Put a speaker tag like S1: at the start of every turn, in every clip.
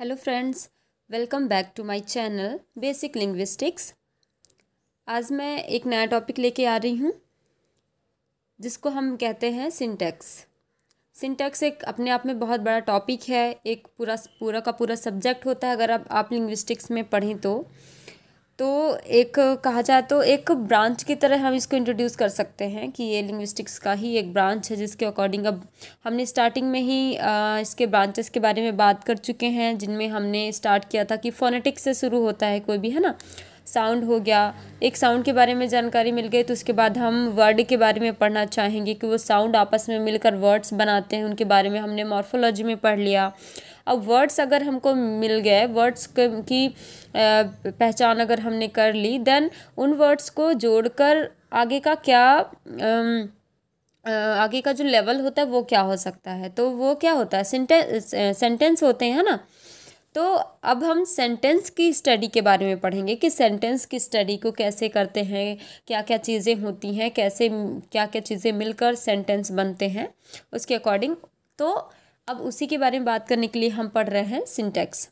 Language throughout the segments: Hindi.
S1: hello friends welcome back to my channel basic linguistics आज मैं एक नया टॉपिक लेके आ रही हूँ जिसको हम कहते हैं सिंटैक्स सिंटैक्स एक अपने आप में बहुत बड़ा टॉपिक है एक पूरा पूरा का पूरा सब्जेक्ट होता है अगर आप आप लिंग्विस्टिक्स में पढ़ें तो तो एक कहा जाए तो एक ब्रांच की तरह हम इसको इंट्रोड्यूस कर सकते हैं कि ये लिंग्विस्टिक्स का ही एक ब्रांच है जिसके अकॉर्डिंग अब हमने स्टार्टिंग में ही इसके ब्रांचेस के बारे में बात कर चुके हैं जिनमें हमने स्टार्ट किया था कि फोनेटिक्स से शुरू होता है कोई भी है ना साउंड हो गया एक साउंड के बारे में जानकारी मिल गई तो उसके बाद हम वर्ड के बारे में पढ़ना चाहेंगे कि वो साउंड आपस में मिलकर वर्ड्स बनाते हैं उनके बारे में हमने मॉर्फोलॉजी में पढ़ लिया अब वर्ड्स अगर हमको मिल गए वर्ड्स की पहचान अगर हमने कर ली देन उन वर्ड्स को जोड़कर आगे का क्या अम, आगे का जो लेवल होता है वो क्या हो सकता है तो वो क्या होता है सेंटेंस होते हैं ना तो अब हम सेंटेंस की स्टडी के बारे में पढ़ेंगे कि सेंटेंस की स्टडी को कैसे करते हैं क्या क्या चीज़ें होती हैं कैसे क्या क्या चीज़ें मिलकर सेंटेंस बनते हैं उसके अकॉर्डिंग तो अब उसी के बारे में बात करने के लिए हम पढ़ रहे हैं सिंटैक्स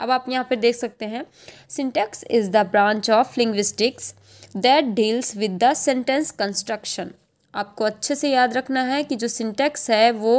S1: अब आप यहाँ पर देख सकते हैं syntax is the branch of linguistics that deals with the sentence construction आपको अच्छे से याद रखना है कि जो सिंटैक्स है वो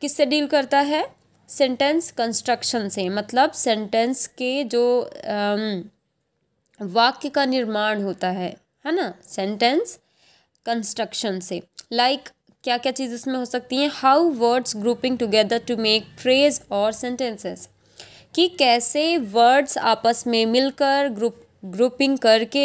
S1: किससे डील करता है सेंटेंस कंस्ट्रक्शन से मतलब सेंटेंस के जो वाक्य का निर्माण होता है है ना सेंटेंस कंस्ट्रक्शन से लाइक like, क्या क्या चीज़ उसमें हो सकती हैं how words grouping together to make phrase और सेंटेंसेस कि कैसे वर्ड्स आपस में मिलकर ग्रुप ग्रुपिंग करके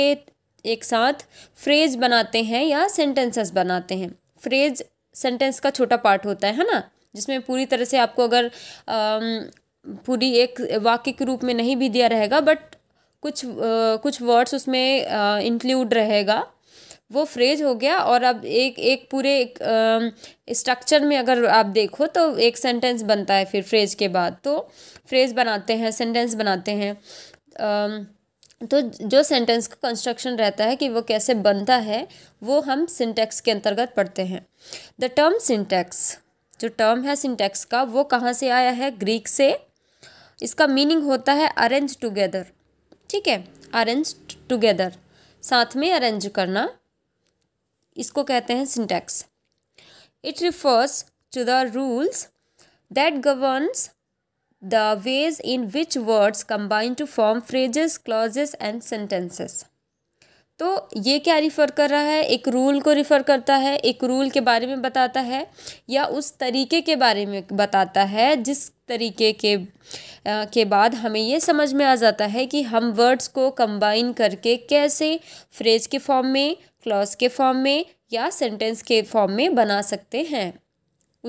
S1: एक साथ फ्रेज बनाते हैं या सेंटेंसेस बनाते हैं फ्रेज सेंटेंस का छोटा पार्ट होता है है ना जिसमें पूरी तरह से आपको अगर आम, पूरी एक वाक्य के रूप में नहीं भी दिया रहेगा बट कुछ आ, कुछ वर्ड्स उसमें इंक्लूड रहेगा वो फ्रेज हो गया और अब एक एक पूरे स्ट्रक्चर में अगर आप देखो तो एक सेंटेंस बनता है फिर फ्रेज के बाद तो फ्रेज बनाते हैं सेंटेंस बनाते हैं आ, तो जो सेंटेंस का कंस्ट्रक्शन रहता है कि वो कैसे बनता है वो हम सिंटेक्स के अंतर्गत पढ़ते हैं द टर्म सिंटेक्स जो टर्म है सिंटेक्स का वो कहाँ से आया है ग्रीक से इसका मीनिंग होता है अरेंज टुगेदर ठीक है अरेंज टुगेदर साथ में अरेंज करना इसको कहते हैं syntax it refers to the rules that governs the ways in which words combine to form phrases clauses and sentences तो ये क्या रिफ़र कर रहा है एक रूल को रिफ़र करता है एक रूल के बारे में बताता है या उस तरीके के बारे में बताता है जिस तरीके के आ, के बाद हमें ये समझ में आ जाता है कि हम वर्ड्स को कंबाइन करके कैसे फ्रेज के फॉर्म में क्लॉज के फॉर्म में या सेंटेंस के फॉर्म में बना सकते हैं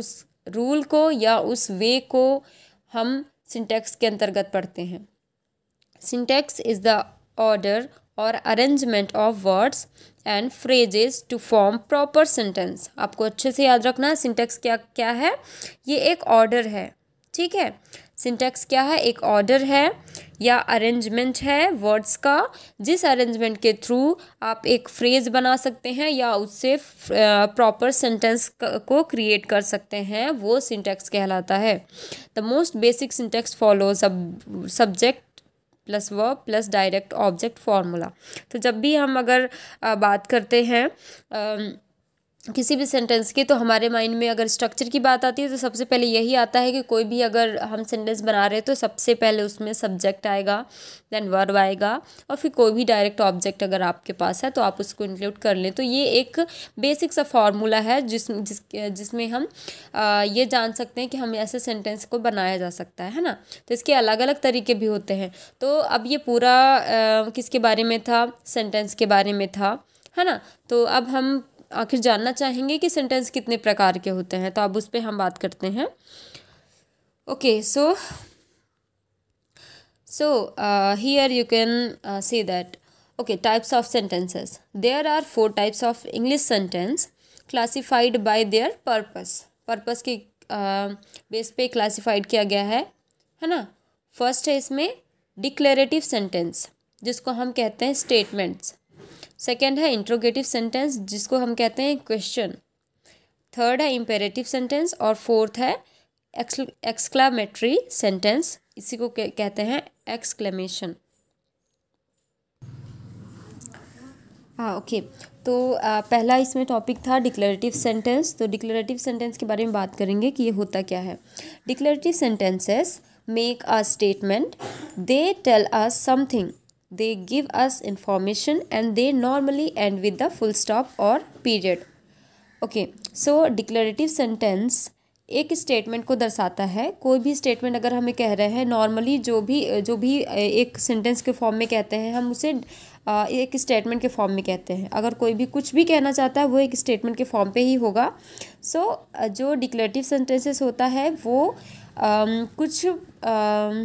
S1: उस रूल को या उस वे को हम सिंटेक्स के अंतर्गत पढ़ते हैं सिंटेक्स इज़ द ऑर्डर और arrangement of words and phrases to form proper sentence आपको अच्छे से याद रखना है सिंटेक्स क्या क्या है ये एक ऑर्डर है ठीक है सिंटेक्स क्या है एक ऑर्डर है या अरेंजमेंट है वर्ड्स का जिस अरेंजमेंट के थ्रू आप एक फ्रेज बना सकते हैं या उससे प्रॉपर सेंटेंस को क्रिएट कर सकते हैं वो सिंटेक्स कहलाता है the most basic syntax follow सब सब्जेक्ट प्लस व प्लस डायरेक्ट ऑब्जेक्ट फार्मूला तो जब भी हम अगर बात करते हैं किसी भी सेंटेंस की तो हमारे माइंड में अगर स्ट्रक्चर की बात आती है तो सबसे पहले यही आता है कि कोई भी अगर हम सेंटेंस बना रहे हैं तो सबसे पहले उसमें सब्जेक्ट आएगा देन वर्ब आएगा और फिर कोई भी डायरेक्ट ऑब्जेक्ट अगर आपके पास है तो आप उसको इंक्लूड कर लें तो ये एक बेसिक सा फार्मूला है जिस जिस जिसमें हम आ, ये जान सकते हैं कि हम ऐसे सेंटेंस को बनाया जा सकता है ना तो इसके अलग अलग तरीके भी होते हैं तो अब ये पूरा आ, किसके बारे में था सेंटेंस के बारे में था है ना तो अब हम आखिर जानना चाहेंगे कि सेंटेंस कितने प्रकार के होते हैं तो अब उस पर हम बात करते हैं okay so so here you can see that okay types of sentences there are four types of English sentence classified by their purpose purpose के बेस पे क्लासिफाइड किया गया है है ना फर्स्ट है इसमें डिक्लेरेटिव सेंटेंस जिसको हम कहते हैं स्टेटमेंट्स सेकेंड है इंट्रोगेटिव सेंटेंस जिसको हम कहते हैं क्वेश्चन थर्ड है इम्पेरेटिव सेंटेंस और फोर्थ है एक्सक्लामेटरी सेंटेंस इसी को कहते हैं एक्सक्लेमेशन हाँ ओके तो आ, पहला इसमें टॉपिक था डिक्लेरेटिव सेंटेंस तो डिक्लेरेटिव सेंटेंस के बारे में बात करेंगे कि ये होता क्या है declarative sentences make a statement they tell us something they give us information and they normally end with the full stop or period okay so declarative sentence एक स्टेटमेंट को दर्शाता है कोई भी स्टेटमेंट अगर हमें कह रहे हैं नॉर्मली जो भी जो भी एक सेंटेंस के फॉर्म में कहते हैं हम उसे एक स्टेटमेंट के फॉर्म में कहते हैं अगर कोई भी कुछ भी कहना चाहता है वो एक स्टेटमेंट के फॉर्म पे ही होगा सो so, जो डिक्लेटिव सेंटेंसेस होता है वो आ, कुछ आ,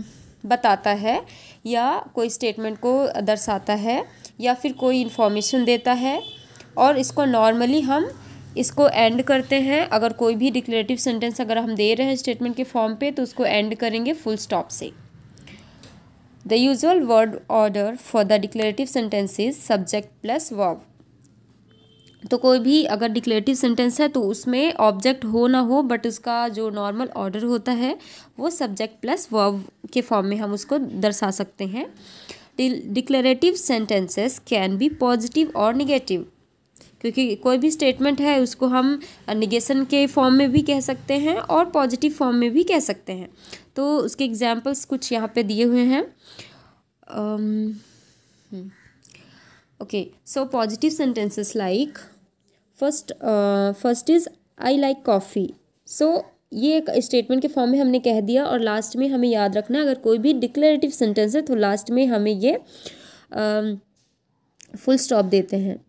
S1: बताता है या कोई स्टेटमेंट को दर्शाता है या फिर कोई इन्फॉर्मेशन देता है और इसको नॉर्मली हम इसको एंड करते हैं अगर कोई भी डिक्लेरेटिव सेंटेंस अगर हम दे रहे हैं स्टेटमेंट के फॉर्म पे तो उसको एंड करेंगे फुल स्टॉप से the usual word order for the declarative sentences subject plus verb तो कोई भी अगर डिक्लेटिव सेंटेंस है तो उसमें ऑब्जेक्ट हो ना हो बट उसका जो नॉर्मल ऑर्डर होता है वो सब्जेक्ट प्लस वर्ब के फॉर्म में हम उसको दर्शा सकते हैं declarative sentences can be positive और निगेटिव क्योंकि कोई भी स्टेटमेंट है उसको हम निगेशन के फॉर्म में भी कह सकते हैं और पॉजिटिव फॉर्म में भी कह सकते हैं तो उसके एग्जाम्पल्स कुछ यहाँ पे दिए हुए हैं um, okay so positive sentences like first uh, first is i like coffee so ये एक स्टेटमेंट के फॉर्म में हमने कह दिया और लास्ट में हमें याद रखना अगर कोई भी डिक्लेरेटिव सेंटेंस है तो लास्ट में हमें ये फुल uh, स्टॉप देते हैं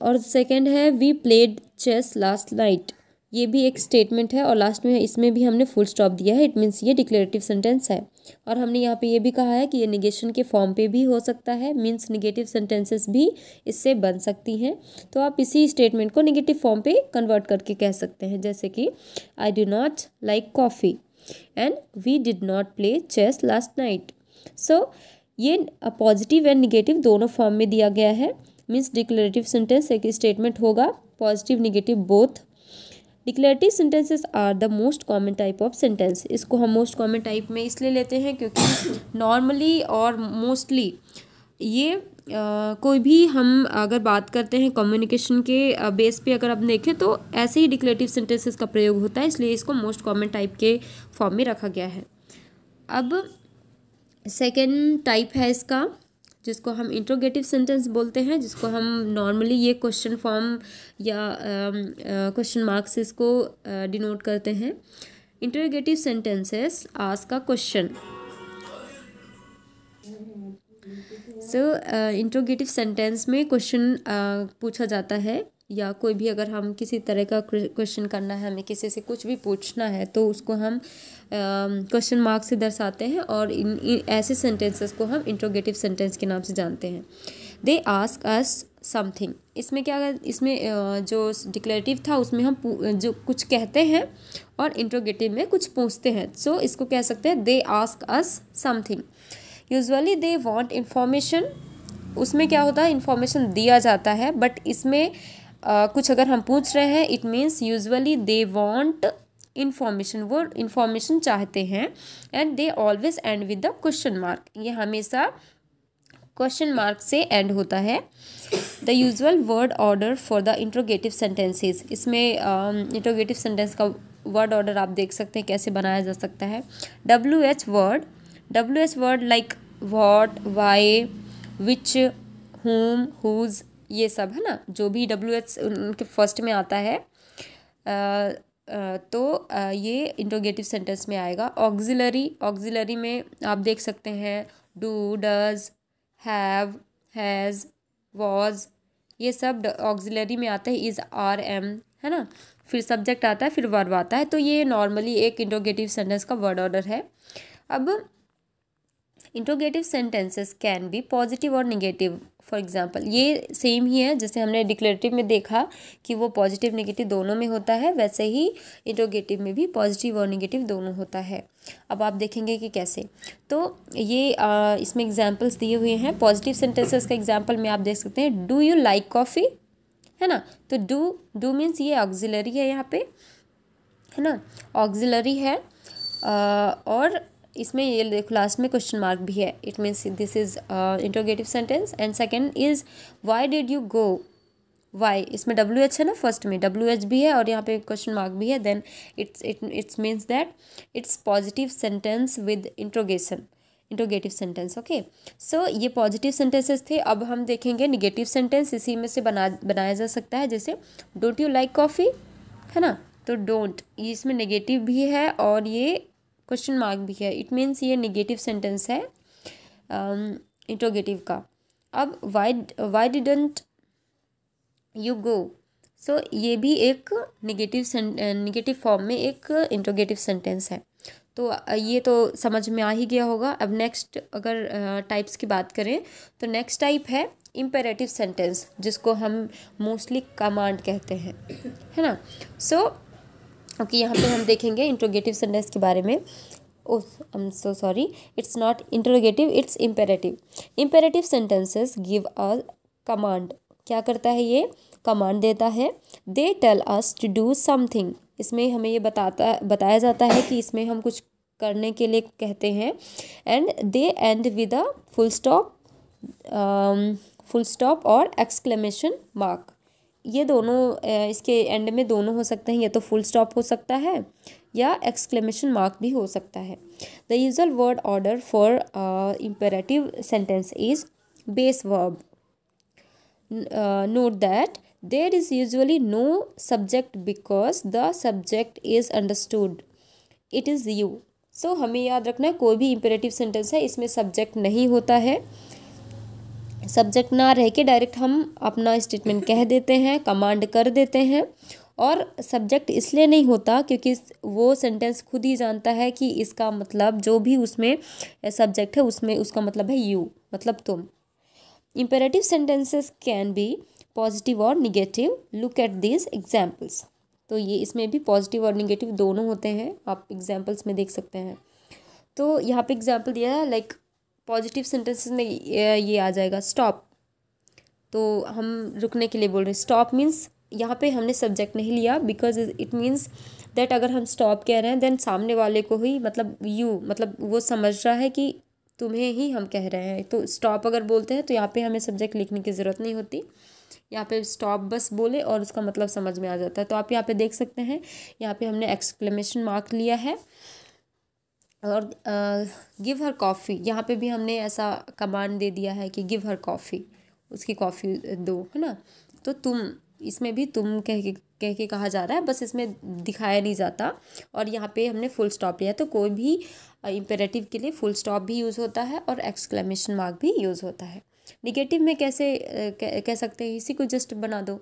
S1: और सेकंड है we played chess last night ये भी एक स्टेटमेंट है और लास्ट में इसमें भी हमने फुल स्टॉप दिया है इट मीन्स ये डिक्लेरेटिव सेंटेंस है और हमने यहाँ पे ये भी कहा है कि ये निगेशन के फॉर्म पे भी हो सकता है मीन्स निगेटिव सेंटेंसेस भी इससे बन सकती हैं तो आप इसी स्टेटमेंट को निगेटिव फॉर्म पे कन्वर्ट करके कह सकते हैं जैसे कि I do not like coffee and we did not play chess last night so ये पॉजिटिव एंड निगेटिव दोनों फॉर्म में दिया गया है मीन्स डिक्लेरेटिव सेंटेंस एक स्टेटमेंट होगा positive negative both declarative sentences are the most common type of sentence इसको हम मोस्ट कॉमन टाइप में इसलिए लेते हैं क्योंकि नॉर्मली और मोस्टली ये आ, कोई भी हम अगर बात करते हैं कम्युनिकेशन के बेस पे अगर आप देखें तो ऐसे ही डिक्लेटिव सेंटेंसेस का प्रयोग होता है इसलिए इसको मोस्ट कॉमन टाइप के फॉर्म में रखा गया है अब सेकेंड टाइप है इसका जिसको हम इंट्रोगेटिव सेंटेंस बोलते हैं जिसको हम नॉर्मली ये क्वेश्चन फॉर्म या क्वेश्चन मार्क्स इसको डिनोट करते हैं इंट्रोगेटिव सेंटेंसेस आज का क्वेश्चन सो इंट्रोगेटिव सेंटेंस में क्वेश्चन uh, पूछा जाता है या कोई भी अगर हम किसी तरह का क्वेश्चन करना है हमें किसी से कुछ भी पूछना है तो उसको हम क्वेश्चन मार्क से दर्शाते हैं और इन, इन ऐसे सेंटेंसेस को हम इंट्रोगेटिव सेंटेंस के नाम से जानते हैं दे आस्क अस समथिंग इसमें क्या इसमें जो डिक्लेरेटिव था उसमें हम जो कुछ कहते हैं और इंट्रोगेटिव में कुछ पूछते हैं सो so, इसको कह सकते हैं they ask us something usually they want information उसमें क्या होता है इन्फॉर्मेशन दिया जाता है बट इसमें कुछ अगर हम पूछ रहे हैं it means usually they want information वो इन्फॉर्मेशन चाहते हैं and they always end with the question mark ये हमेशा क्वेश्चन मार्क से एंड होता है the usual word order for the interrogative sentences इसमें इंट्रोगेटिव uh, सेंटेंस का वर्ड ऑर्डर आप देख सकते हैं कैसे बनाया जा सकता है W H word W H word like what why which whom whose ये सब है ना जो भी डब्ल्यू एच उनके फर्स्ट में आता है आ, आ, तो आ, ये इंट्रोगेटिव सेंटेंस में आएगा ऑक्जिलरी ऑक्जिलरी में आप देख सकते हैं do does have has was ये सब ऑक्जिलरी में आता है इज़ आर एम है ना फिर सब्जेक्ट आता है फिर वर्ब आता है तो ये नॉर्मली एक इंट्रोगेटिव सेंटेंस का वर्ड ऑर्डर है अब interrogative sentences can be positive और निगेटिव फॉर एग्ज़ाम्पल ये सेम ही है जैसे हमने डिक्लेरेटिव में देखा कि वो पॉजिटिव नेगेटिव दोनों में होता है वैसे ही इंट्रोगेटिव में भी पॉजिटिव और नेगेटिव दोनों होता है अब आप देखेंगे कि कैसे तो ये आ, इसमें एग्जाम्पल्स दिए हुए हैं पॉजिटिव सेंटेंसेस का एग्जाम्पल में आप देख सकते हैं डू यू लाइक कॉफ़ी है ना तो डू डू मीन्स ये ऑक्जिलरी है यहाँ पे है ना ऑक्जिलरी है आ, और इसमें ये देखो लास्ट में क्वेश्चन मार्क भी है it means this is interrogative sentence and second is why did you go why इसमें डब्ल्यू एच है ना फर्स्ट में डब्ल्यू एच भी है और यहाँ पे क्वेश्चन मार्क भी है then it's it it's means that it's positive sentence with interrogation interrogative sentence okay so ये पॉजिटिव सेंटेंसेस थे अब हम देखेंगे निगेटिव सेंटेंस इसी में से बना बनाया जा सकता है जैसे डोंट यू लाइक कॉफ़ी है ना तो डोंट इसमें नेगेटिव भी है और ये क्वेश्चन मार्क भी है इट मीन्स ये निगेटिव सेंटेंस है इंट्रोगेटिव um, का अब why why didn't you go so ये भी एक निगेटिव निगेटिव फॉर्म में एक इंट्रोगेटिव सेंटेंस है तो ये तो समझ में आ ही गया होगा अब नेक्स्ट अगर टाइप्स की बात करें तो नेक्स्ट टाइप है इम्पेरेटिव सेंटेंस जिसको हम मोस्टली कमांड कहते हैं है ना सो so, क्योंकि यहाँ पे हम देखेंगे इंट्रोगेटिव सेंटेंस के बारे में oh I am so sorry it's not interrogative it's imperative imperative sentences give a command क्या करता है ये कमांड देता है they tell us to do something इसमें हमें ये बताता बताया जाता है कि इसमें हम कुछ करने के लिए कहते हैं and they end with a full stop full stop और एक्सक्लेमेशन मार्क ये दोनों इसके एंड में दोनों हो सकते हैं या तो फुल स्टॉप हो सकता है या एक्सक्लेमेशन मार्क भी हो सकता है the usual word order for imperative sentence is base verb note that there is usually no subject because the subject is understood it is you so हमें याद रखना है कोई भी इम्पेरेटिव सेंटेंस है इसमें सब्जेक्ट नहीं होता है सब्जेक्ट ना रह के डायरेक्ट हम अपना स्टेटमेंट कह देते हैं कमांड कर देते हैं और सब्जेक्ट इसलिए नहीं होता क्योंकि वो सेंटेंस खुद ही जानता है कि इसका मतलब जो भी उसमें सब्जेक्ट है उसमें उसका मतलब है यू मतलब तुम imperative sentences can be positive और negative look at this examples तो ये इसमें भी पॉजिटिव और निगेटिव दोनों होते हैं आप एग्जाम्पल्स में देख सकते हैं तो यहाँ पे एग्जाम्पल दिया है लाइक पॉजिटिव सेंटेंसेस में ये आ जाएगा स्टॉप तो हम रुकने के लिए बोल रहे हैं स्टॉप मीन्स यहाँ पे हमने सब्जेक्ट नहीं लिया बिकॉज इट मीन्स दैट अगर हम स्टॉप कह रहे हैं देन सामने वाले को ही मतलब यू मतलब वो समझ रहा है कि तुम्हें ही हम कह रहे हैं तो स्टॉप अगर बोलते हैं तो यहाँ पे हमें सब्जेक्ट लिखने की ज़रूरत नहीं होती यहाँ पे स्टॉप बस बोले और उसका मतलब समझ में आ जाता है तो आप यहाँ पे देख सकते हैं यहाँ पे हमने एक्सक्लेमेशन मार्क लिया है और गिव हर कॉफ़ी यहाँ पे भी हमने ऐसा कमांड दे दिया है कि गिव हर कॉफ़ी उसकी कॉफ़ी दो है ना तो तुम इसमें भी तुम कह के कह के कहा जा रहा है बस इसमें दिखाया नहीं जाता और यहाँ पे हमने फुल स्टॉप लिया तो कोई भी इम्पेरेटिव के लिए फुल स्टॉप भी यूज़ होता है और एक्सक्लेमेशन मार्क भी यूज़ होता है निगेटिव में कैसे कह, कह सकते हैं इसी को जस्ट बना दो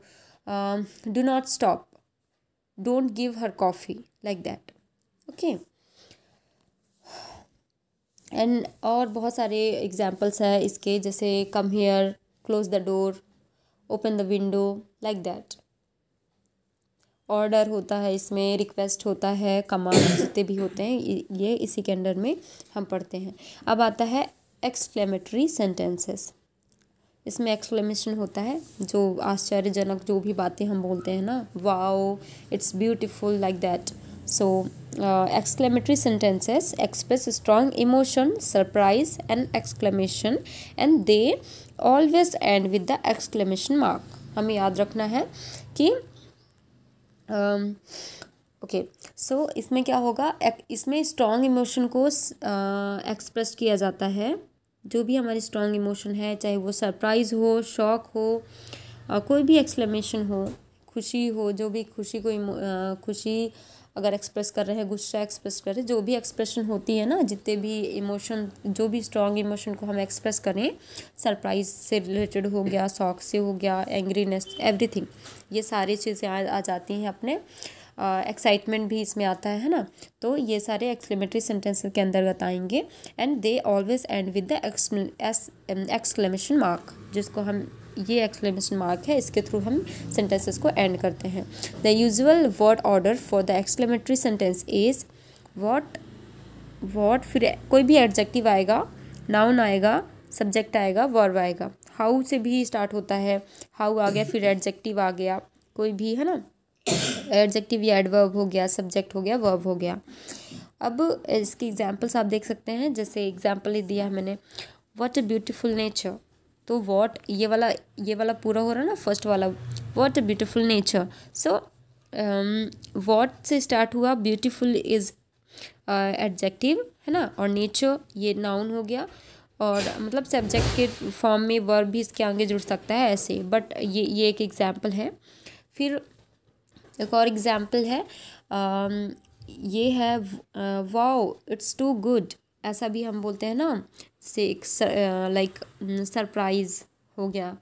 S1: do not stop don't give her coffee like that okay and और बहुत सारे एग्जाम्पल्स हैं इसके जैसे come here close the door open the window like that order होता है इसमें रिक्वेस्ट होता है कमांड जितने भी होते हैं ये इसी के अंडर में हम पढ़ते हैं अब आता है एक्सक्लेमेटरी सेंटेंसेस इसमें एक्सक्लेमेशन होता है जो आश्चर्यजनक जो भी बातें हम बोलते हैं ना wow it's beautiful like that so exclamatory sentences express strong emotion surprise and exclamation and they always end with the exclamation mark हमें याद रखना है कि ओके सो so, इसमें क्या होगा इसमें स्ट्रॉन्ग इमोशन को एक्सप्रेस किया जाता है जो भी हमारी स्ट्रॉन्ग इमोशन है चाहे वो सरप्राइज़ हो शौक हो आ, कोई भी एक्सप्लेमेशन हो खुशी हो जो भी खुशी को इमो, आ, खुशी अगर एक्सप्रेस कर रहे हैं गुस्सा एक्सप्रेस कर रहे हैं जो भी एक्सप्रेशन होती है ना जितने भी इमोशन जो भी स्ट्रॉन्ग इमोशन को हम एक्सप्रेस करें सरप्राइज से रिलेटेड हो गया शौक से हो गया एंग्रीनेस एवरी ये सारी चीज़ें आ, आ जाती हैं अपने एक्साइटमेंट uh, भी इसमें आता है ना तो ये सारे एक्सक्लेमेटरी सेंटेंस के अंदर बताएंगे and they always end with the exclamation mark जिसको हम ये एक्सक्लेमेशन मार्क है इसके थ्रू हम सेंटेंसेस को एंड करते हैं the usual word order for the exclamatory sentence is what what फिर कोई भी एडजेक्टिव आएगा नाउन आएगा सब्जेक्ट आएगा वर्ब आएगा हाउ से भी स्टार्ट होता है हाउ आ गया फिर एडजेक्टिव आ गया कोई भी है ना एडजेक्टिव या एडवर्ब हो गया सब्जेक्ट हो गया वर्ब हो गया अब इसकी एग्जाम्पल्स आप देख सकते हैं जैसे एग्जाम्पल दिया है मैंने वॉट अ ब्यूटिफुल नेचर तो वॉट ये वाला ये वाला पूरा हो रहा है ना फर्स्ट वाला what a beautiful nature so what से स्टार्ट हुआ ब्यूटिफुल इज़ एडजेक्टिव है ना और नेचर ये नाउन हो गया और मतलब सब्जेक्ट के फॉर्म में वर्ब भी इसके आगे जुड़ सकता है ऐसे बट ये ये एक एग्ज़ाम्पल है फिर एक और एग्ज़ाम्पल है आ, um, ये है वाओ इट्स टू गुड ऐसा भी हम बोलते हैं ना से एक सर, लाइक सरप्राइज़ हो गया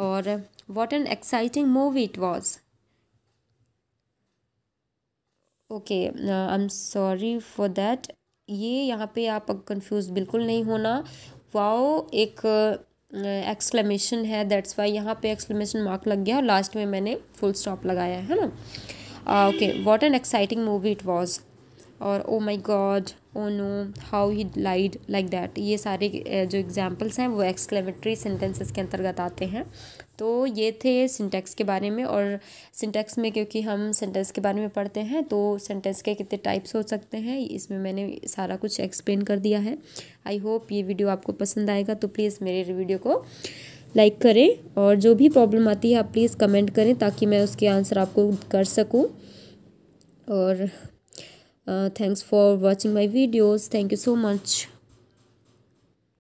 S1: और what an exciting movie it was okay I am sorry for that ये यहाँ पे आप कंफ्यूज बिल्कुल नहीं होना वाओ एक एक्सक्लेमेशन है दैट्स वाई यहाँ पे एक्सक्लेमेशन मार्क लग गया और लास्ट में मैंने फुल स्टॉप लगाया है ना okay what an exciting movie it was और oh my god oh no how he lied like that ये सारे जो एग्जांपल्स हैं वो एक्सक्लेमेटरी सेंटेंसेस के अंतर्गत आते हैं तो ये थे सिंटेक्स के बारे में और सिंटेक्स में क्योंकि हम सेंटेंस के बारे में पढ़ते हैं तो सेंटेंस के कितने टाइप्स हो सकते हैं इसमें मैंने सारा कुछ एक्सप्लेन कर दिया है आई होप ये वीडियो आपको पसंद आएगा तो प्लीज़ मेरे वीडियो को लाइक करें और जो भी प्रॉब्लम आती है आप प्लीज़ कमेंट करें ताकि मैं उसके आंसर आपको कर सकूं और Uh, thanks for watching my videos thank you so much